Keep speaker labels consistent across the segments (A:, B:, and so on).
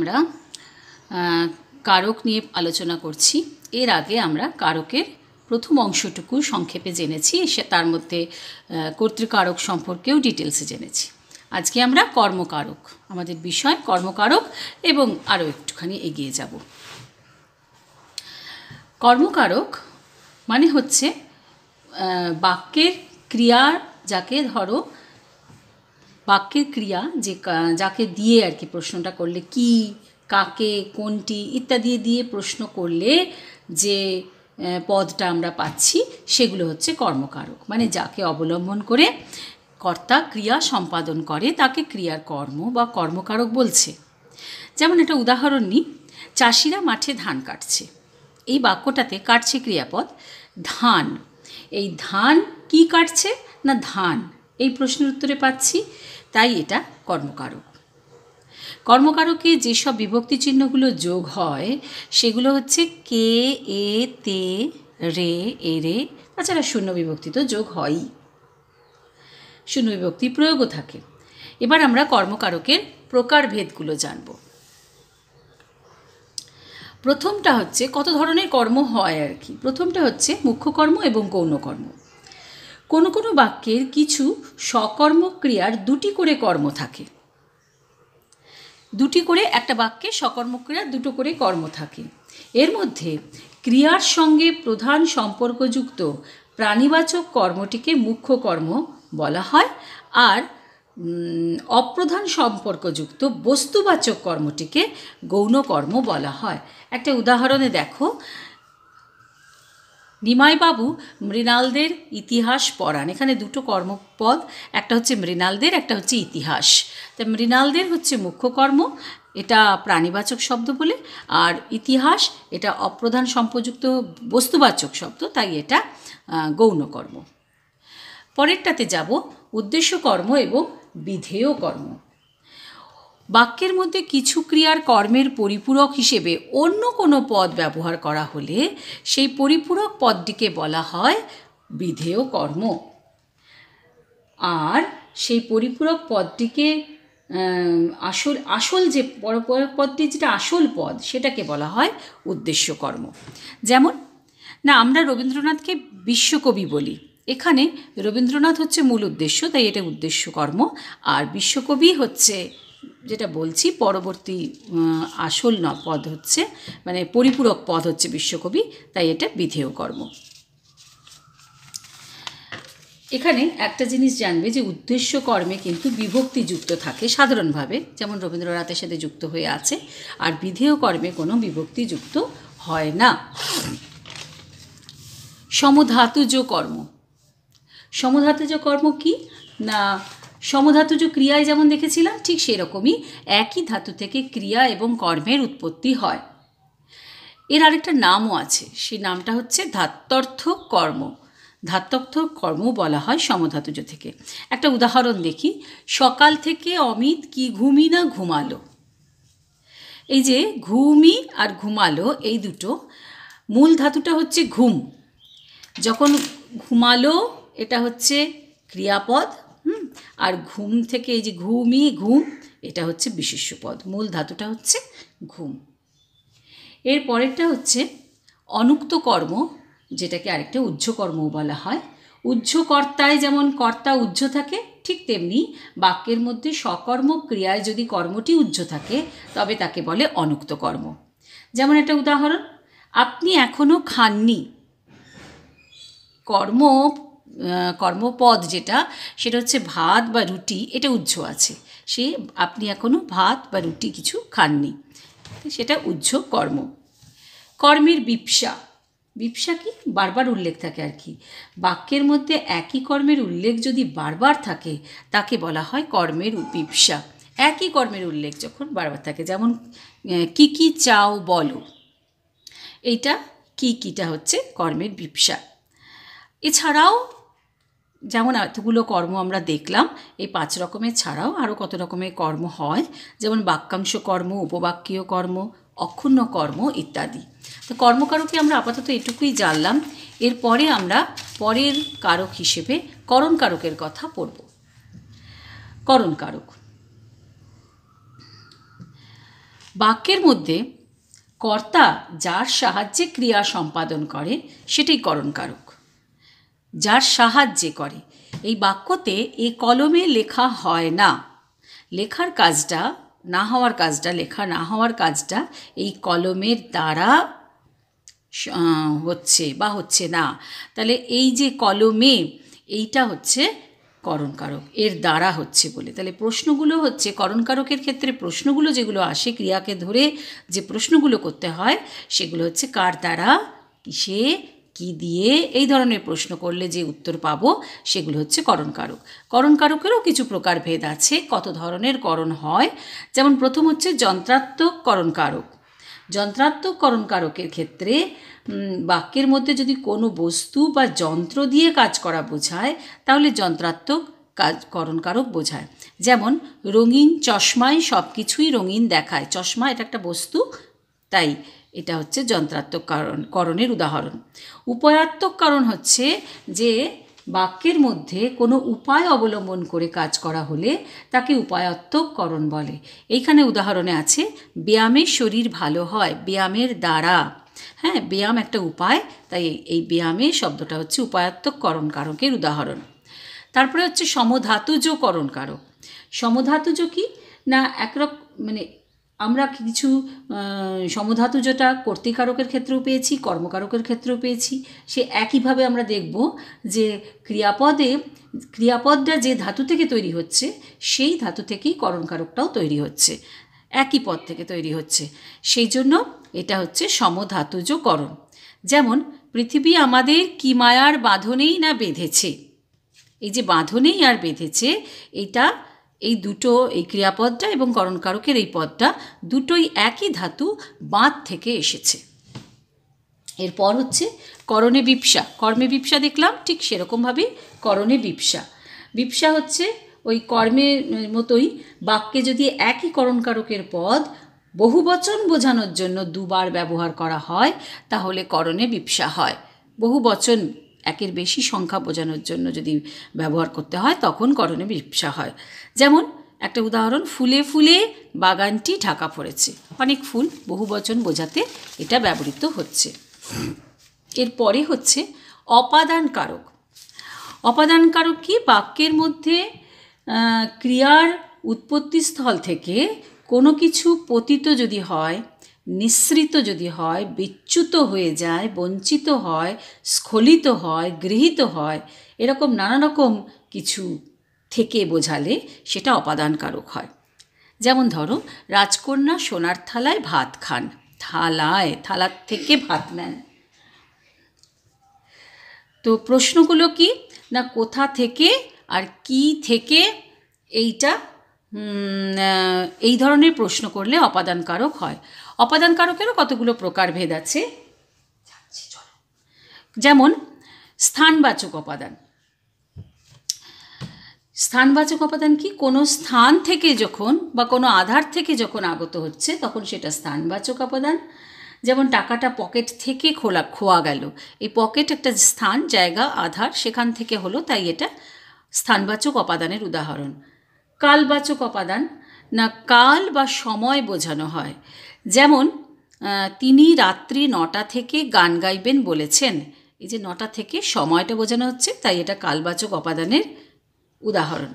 A: আমরা কারক নিয়ে আলোচনা করছি এর আগে আমরা কারকের প্রথম অংশটুকু সংক্ষেপে জেনেছি তার মধ্যে কর্তৃকারক সম্পর্কেও ডিটেলসে জেনেছি আজকে আমরা কর্মকারক আমাদের বিষয় কর্মকারক এবং আরও একটুখানি এগিয়ে যাব কর্মকারক মানে হচ্ছে বাক্যের ক্রিয়া যাকে ধরো বাক্যের ক্রিয়া যে যাকে দিয়ে আর কি প্রশ্নটা করলে কি কাকে কোনটি ইত্যাদি দিয়ে প্রশ্ন করলে যে পদটা আমরা পাচ্ছি সেগুলো হচ্ছে কর্মকারক মানে যাকে অবলম্বন করে কর্তা ক্রিয়া সম্পাদন করে তাকে ক্রিয়ার কর্ম বা কর্মকারক বলছে যেমন একটা উদাহরণ নিই চাষিরা মাঠে ধান কাটছে এই বাক্যটাতে কাটছে ক্রিয়াপদ ধান এই ধান কি কাটছে না ধান এই প্রশ্নের উত্তরে পাচ্ছি তাই এটা কর্মকারক কর্মকারকে যেসব বিভক্তি চিহ্নগুলো যোগ হয় সেগুলো হচ্ছে কে এ তে রে এ রে তাছাড়া শূন্য বিভক্তি তো যোগ হয়ই শূন্য বিভক্তি প্রয়োগও থাকে এবার আমরা কর্মকারকের প্রকারভেদগুলো জানব প্রথমটা হচ্ছে কত ধরনের কর্ম হয় আর কি প্রথমটা হচ্ছে মুখ্য কর্ম এবং গৌণ কর্ম কোনো কোনো বাক্যের কিছু সকর্ম ক্রিয়ার দুটি করে কর্ম থাকে দুটি করে একটা বাক্যে সকর্মক্রিয়ার দুটো করে কর্ম থাকে এর মধ্যে ক্রিয়ার সঙ্গে প্রধান সম্পর্কযুক্ত প্রাণীবাচক কর্মটিকে মুখ্য কর্ম বলা হয় আর অপ্রধান সম্পর্কযুক্ত বস্তুবাচক কর্মটিকে গৌণ কর্ম বলা হয় একটা উদাহরণে দেখো নিমাইবাবু মৃণালদের ইতিহাস পড়ান এখানে দুটো কর্মপদ একটা হচ্ছে মৃণালদের একটা হচ্ছে ইতিহাস তা মৃণালদের হচ্ছে মুখ্য কর্ম এটা প্রাণীবাচক শব্দ বলে আর ইতিহাস এটা অপ্রধান সম্পযুক্ত বস্তুবাচক শব্দ তাই এটা গৌণকর্ম পরেরটাতে যাব উদ্দেশ্য কর্ম এবং বিধেয় কর্ম বাক্যের মধ্যে কিছু ক্রিয়ার কর্মের পরিপূরক হিসেবে অন্য কোনো পদ ব্যবহার করা হলে সেই পরিপূরক পদটিকে বলা হয় বিধেয় কর্ম আর সেই পরিপূরক পদটিকে আসল আসল যে পরপূরক পদটি যেটা আসল পদ সেটাকে বলা হয় উদ্দেশ্য কর্ম যেমন না আমরা রবীন্দ্রনাথকে বিশ্বকবি বলি এখানে রবীন্দ্রনাথ হচ্ছে মূল উদ্দেশ্য তাই এটা উদ্দেশ্য কর্ম আর বিশ্বকবি হচ্ছে যেটা বলছি পরবর্তী আসল ন পদ হচ্ছে মানে পরিপূরক পদ হচ্ছে বিশ্বকবি তাই এটা বিধেয় কর্ম এখানে একটা জিনিস জানবে যে উদ্দেশ্য কর্মে কিন্তু বিভক্তি যুক্ত থাকে সাধারণভাবে যেমন রবীন্দ্রনাথের সাথে যুক্ত হয়ে আছে আর বিধেয় কর্মে কোনো বিভক্তি যুক্ত হয় না সমধাতুজ কর্ম সমধাতুজ কর্ম কি না সমধাতুজ ক্রিয়ায় যেমন দেখেছিলাম ঠিক সেরকমই একই ধাতু থেকে ক্রিয়া এবং কর্মের উৎপত্তি হয় এর আরেকটা নামও আছে সেই নামটা হচ্ছে ধাত্তর্থ কর্ম ধাত্তর্থ কর্ম বলা হয় সমধাতুজ থেকে একটা উদাহরণ দেখি সকাল থেকে অমিত কি ঘুমি না ঘুমালো এই যে ঘুমি আর ঘুমালো এই দুটো মূল ধাতুটা হচ্ছে ঘুম যখন ঘুমালো এটা হচ্ছে ক্রিয়াপদ আর ঘুম থেকে এই যে ঘুমই ঘুম এটা হচ্ছে বিশিষ্য পদ মূল ধাতুটা হচ্ছে ঘুম এর পরেরটা হচ্ছে অনুক্ত কর্ম যেটাকে আরেকটা উজ্জ্বকর্মও বলা হয় উজ্জ্বকর্তায় যেমন কর্তা উজ্জ থাকে ঠিক তেমনি বাক্যের মধ্যে সকর্ম ক্রিয়ায় যদি কর্মটি উজ্জ থাকে তবে তাকে বলে অনুক্ত কর্ম যেমন একটা উদাহরণ আপনি এখনও খাননি কর্ম কর্মপদ যেটা সেটা হচ্ছে ভাত বা রুটি এটা উজ্জ আছে সে আপনি এখনও ভাত বা রুটি কিছু খাননি সেটা উজ্জ কর্ম কর্মের বিপসা বিপসা কি বারবার উল্লেখ থাকে আর কি বাক্যের মধ্যে একই কর্মের উল্লেখ যদি বারবার থাকে তাকে বলা হয় কর্মের বিপসা একই কর্মের উল্লেখ যখন বারবার থাকে যেমন কি কি চাও বলো এইটা কি কিটা হচ্ছে কর্মের বিপসা এছাড়াও যেমন এতগুলো কর্ম আমরা দেখলাম এই পাঁচ রকমের ছাড়াও আরও কত রকমের কর্ম হয় যেমন বাক্যাংশ কর্ম উপবাক্যীয় কর্ম অক্ষুণ্ণ কর্ম ইত্যাদি তো কর্মকারকে আমরা আপাতত এটুকুই জানলাম এরপরে আমরা পরের কারক হিসেবে করণকারকের কথা পড়ব করণকারক বাক্যের মধ্যে কর্তা যার সাহায্যে ক্রিয়া সম্পাদন করে সেটাই করণকারক যার সাহায্যে করে এই বাক্যতে এ কলমে লেখা হয় না লেখার কাজটা না হওয়ার কাজটা লেখা না হওয়ার কাজটা এই কলমের দ্বারা হচ্ছে বা হচ্ছে না তাহলে এই যে কলমে এইটা হচ্ছে করণকারক এর দ্বারা হচ্ছে বলে তাহলে প্রশ্নগুলো হচ্ছে করণকারকের ক্ষেত্রে প্রশ্নগুলো যেগুলো আসে ক্রিয়াকে ধরে যে প্রশ্নগুলো করতে হয় সেগুলো হচ্ছে কার দ্বারা কিসে কি দিয়ে এই ধরনের প্রশ্ন করলে যে উত্তর পাব সেগুলো হচ্ছে করণকারক করণকারকেরও কিছু প্রকারভেদ আছে কত ধরনের করণ হয় যেমন প্রথম হচ্ছে যন্ত্রাত্মক করণকারক যন্ত্রাত্মক করণকারকের ক্ষেত্রে বাক্যের মধ্যে যদি কোনো বস্তু বা যন্ত্র দিয়ে কাজ করা বোঝায় তাহলে যন্ত্রাত্মক কাজ করণকারক বোঝায় যেমন রঙিন চশমায় সব কিছুই রঙিন দেখায় চশমা এটা একটা বস্তু তাই এটা হচ্ছে যন্ত্রাত্মক কারণ করণের উদাহরণ উপায়াত্মক কারণ হচ্ছে যে বাক্যের মধ্যে কোনো উপায় অবলম্বন করে কাজ করা হলে তাকে উপায়াত্মককরণ বলে এইখানে উদাহরণে আছে ব্যায়ামের শরীর ভালো হয় ব্যায়ামের দ্বারা হ্যাঁ ব্যায়াম একটা উপায় তাই এই ব্যায়ামের শব্দটা হচ্ছে উপায়াত্মককরণ কারকের উদাহরণ তারপরে হচ্ছে সমধাতুজকরণ কারক সমধাতুজ কি না একরক মানে আমরা কিছু সমধাতুজটা কর্তিকারকের ক্ষেত্রেও পেয়েছি কর্মকারকের ক্ষেত্রেও পেয়েছি সে একইভাবে আমরা দেখব যে ক্রিয়াপদে ক্রিয়াপদটা যে ধাতু থেকে তৈরি হচ্ছে সেই ধাতু থেকেই করণকারকটাও তৈরি হচ্ছে একই পদ থেকে তৈরি হচ্ছে সেই জন্য এটা হচ্ছে সমধাতুজ করণ যেমন পৃথিবী আমাদের কি মায়ার বাঁধনেই না বেঁধেছে এই যে বাঁধনেই আর বেঁধেছে এটা এই দুটো এই ক্রিয়াপদটা এবং করণকারকের এই পদটা দুটোই একই ধাতু বাঁধ থেকে এসেছে এরপর হচ্ছে করণে বিপসা কর্মে বিপসা দেখলাম ঠিক সেরকমভাবেই করণে বিপসা বিপসা হচ্ছে ওই কর্মের মতোই বাক্যে যদি একই করণকারকের পদ বহুবচন বোঝানোর জন্য দুবার ব্যবহার করা হয় তাহলে করণে বিপসা হয় বহুবচন একের বেশি সংখ্যা বোঝানোর জন্য যদি ব্যবহার করতে হয় তখন করণে বিপসা হয় যেমন একটা উদাহরণ ফুলে ফুলে বাগানটি ঢাকা পড়েছে অনেক ফুল বহু বচন বোঝাতে এটা ব্যবহৃত হচ্ছে এরপরে হচ্ছে অপাদান কারক অপাদান কারক কি বাক্যের মধ্যে ক্রিয়ার উৎপত্তিস্থল থেকে কোনো কিছু পতিত যদি হয় নিঃসৃত যদি হয় বিচ্যুত হয়ে যায় বঞ্চিত হয় স্খলিত হয় গৃহীত হয় এরকম নানা রকম কিছু থেকে বোঝালে সেটা অপাদানকারক হয় যেমন ধরো রাজকন্যা সোনার থালায় ভাত খান থালায় থালার থেকে ভাত নেন তো প্রশ্নগুলো কি না কোথা থেকে আর কি থেকে এইটা এই ধরনের প্রশ্ন করলে অপাদানকারক হয় অপাদান কারকেরও কতগুলো প্রকারভেদ আছে যেমন স্থানবাচক অপাদান স্থানবাচক অপাদান কি কোনো স্থান থেকে যখন বা কোনো আধার থেকে যখন আগত হচ্ছে তখন সেটা স্থানবাচক অপাদান যেমন টাকাটা পকেট থেকে খোলা খোয়া গেল এই পকেট একটা স্থান জায়গা আধার সেখান থেকে হলো তাই এটা স্থানবাচক অপাদানের উদাহরণ কালবাচক অপাদান না কাল বা সময় বোঝানো হয় যেমন তিনি রাত্রি নটা থেকে গান গাইবেন বলেছেন এই যে নটা থেকে সময়টা বোঝানো হচ্ছে তাই এটা কালবাচক উপাদানের উদাহরণ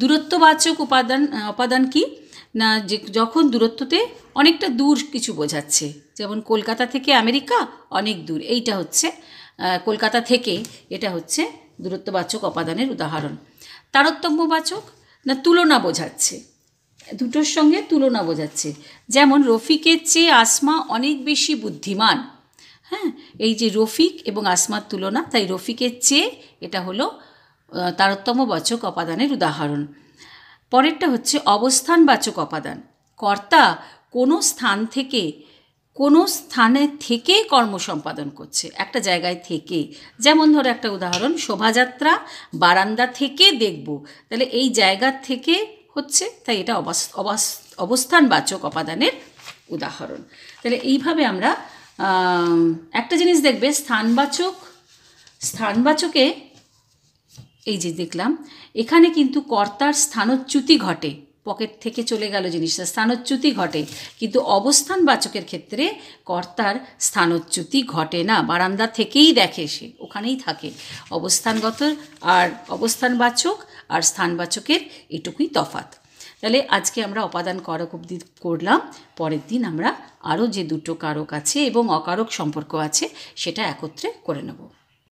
A: দূরত্ববাচক উপাদান উপাদান কি না যে যখন দূরত্বতে অনেকটা দূর কিছু বোঝাচ্ছে যেমন কলকাতা থেকে আমেরিকা অনেক দূর এইটা হচ্ছে কলকাতা থেকে এটা হচ্ছে দূরত্ববাচক উপাদানের উদাহরণ তারতম্যবাচক না তুলনা বোঝাচ্ছে দুটোর সঙ্গে তুলনা বোঝাচ্ছে যেমন রফিকের চেয়ে আসমা অনেক বেশি বুদ্ধিমান হ্যাঁ এই যে রফিক এবং আসমার তুলনা তাই রফিকের চেয়ে এটা হলো বাচক অপাদানের উদাহরণ পরেরটা হচ্ছে অবস্থান বাচক অপাদান কর্তা কোনো স্থান থেকে কোনো স্থানে থেকে কর্ম সম্পাদন করছে একটা জায়গায় থেকে যেমন ধরো একটা উদাহরণ শোভাযাত্রা বারান্দা থেকে দেখব তাহলে এই জায়গা থেকে হচ্ছে তাই এটা অবস্থানবাচক অপাদানের উদাহরণ তাহলে এইভাবে আমরা একটা জিনিস দেখবে স্থানবাচক স্থানবাচকে এই যে দেখলাম এখানে কিন্তু কর্তার স্থানচ্যুতি ঘটে পকেট থেকে চলে গেল জিনিসটা স্থানচ্যুতি ঘটে কিন্তু অবস্থান বাচকের ক্ষেত্রে কর্তার স্থানচ্যুতি ঘটে না বারান্দা থেকেই দেখে সে ওখানেই থাকে অবস্থানগত আর অবস্থানবাচক আর স্থানবাচকের এটুকুই তফাত তাহলে আজকে আমরা অপাদান কারক অব্দি করলাম পরের দিন আমরা আরও যে দুটো কারক আছে এবং অকারক সম্পর্ক আছে সেটা একত্রে করে নেব